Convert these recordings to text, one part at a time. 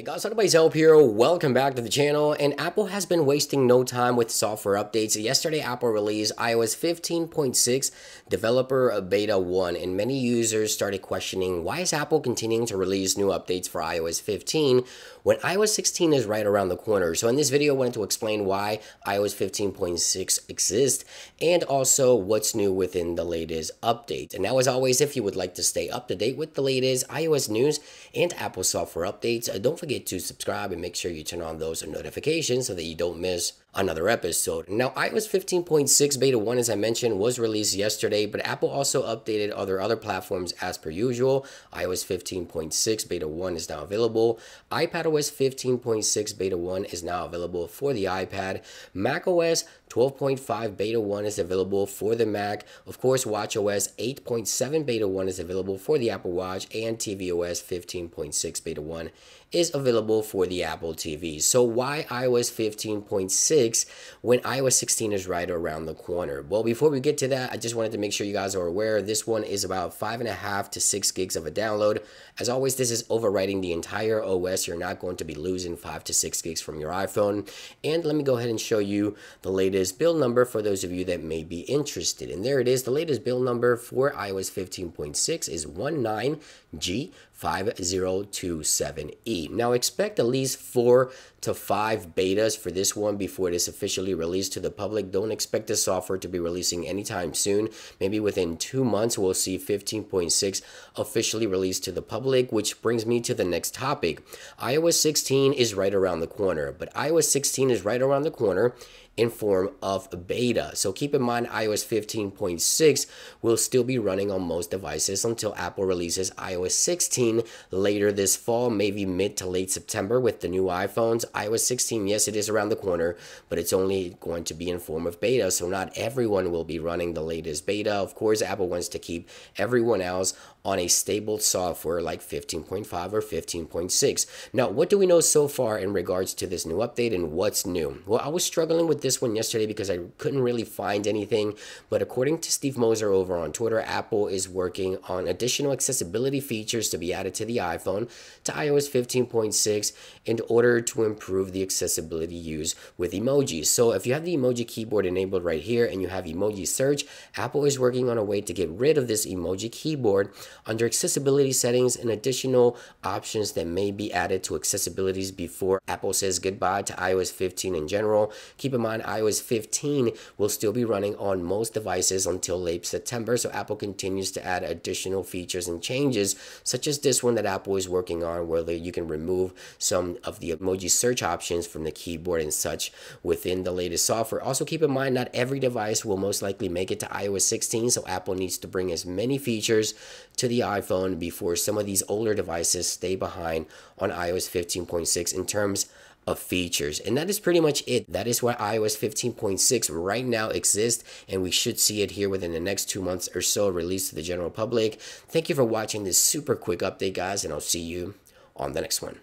Hey guys, everybody's help here. Welcome back to the channel. And Apple has been wasting no time with software updates. Yesterday, Apple released iOS 15.6 Developer Beta 1, and many users started questioning why is Apple continuing to release new updates for iOS 15 when iOS 16 is right around the corner. So in this video, I wanted to explain why iOS 15.6 exists and also what's new within the latest update. And now, as always, if you would like to stay up to date with the latest iOS news and Apple software updates, don't forget forget to subscribe and make sure you turn on those notifications so that you don't miss another episode. Now, iOS 15.6 Beta 1, as I mentioned, was released yesterday, but Apple also updated other other platforms as per usual. iOS 15.6 Beta 1 is now available. iPadOS 15.6 Beta 1 is now available for the iPad. macOS 12.5 Beta 1 is available for the Mac. Of course, watchOS 8.7 Beta 1 is available for the Apple Watch, and tvOS 15.6 Beta 1 is available for the Apple TV. So why iOS 15.6 when iOS 16 is right around the corner? Well, before we get to that, I just wanted to make sure you guys are aware this one is about five and a half to six gigs of a download. As always, this is overwriting the entire OS. You're not going to be losing five to six gigs from your iPhone. And let me go ahead and show you the latest build number for those of you that may be interested. And there it is. The latest build number for iOS 15.6 is 19G5027E. Now expect at least four to five betas for this one before it is officially released to the public. Don't expect the software to be releasing anytime soon. Maybe within two months, we'll see 15.6 officially released to the public, which brings me to the next topic. iOS 16 is right around the corner, but iOS 16 is right around the corner in form of beta. So keep in mind iOS 15.6 will still be running on most devices until Apple releases iOS 16 later this fall, maybe mid to late September with the new iPhones. iOS 16, yes, it is around the corner, but it's only going to be in form of beta, so not everyone will be running the latest beta. Of course, Apple wants to keep everyone else on a stable software like 15.5 or 15.6. Now, what do we know so far in regards to this new update and what's new? Well, I was struggling with with this one yesterday because I couldn't really find anything, but according to Steve Moser over on Twitter, Apple is working on additional accessibility features to be added to the iPhone to iOS 15.6 in order to improve the accessibility use with emojis. So if you have the emoji keyboard enabled right here and you have emoji search, Apple is working on a way to get rid of this emoji keyboard under accessibility settings and additional options that may be added to accessibilities before Apple says goodbye to iOS 15 in general. Keep in mind iOS 15 will still be running on most devices until late September. So Apple continues to add additional features and changes, such as this one that Apple is working on, where you can remove some of the emoji search options from the keyboard and such within the latest software. Also keep in mind, not every device will most likely make it to iOS 16, so Apple needs to bring as many features to the iPhone before some of these older devices stay behind on iOS 15.6 in terms of features. And that is pretty much it. That is why iOS 15.6 right now exists, and we should see it here within the next two months or so released to the general public. Thank you for watching this super quick update, guys, and I'll see you on the next one.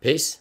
Peace.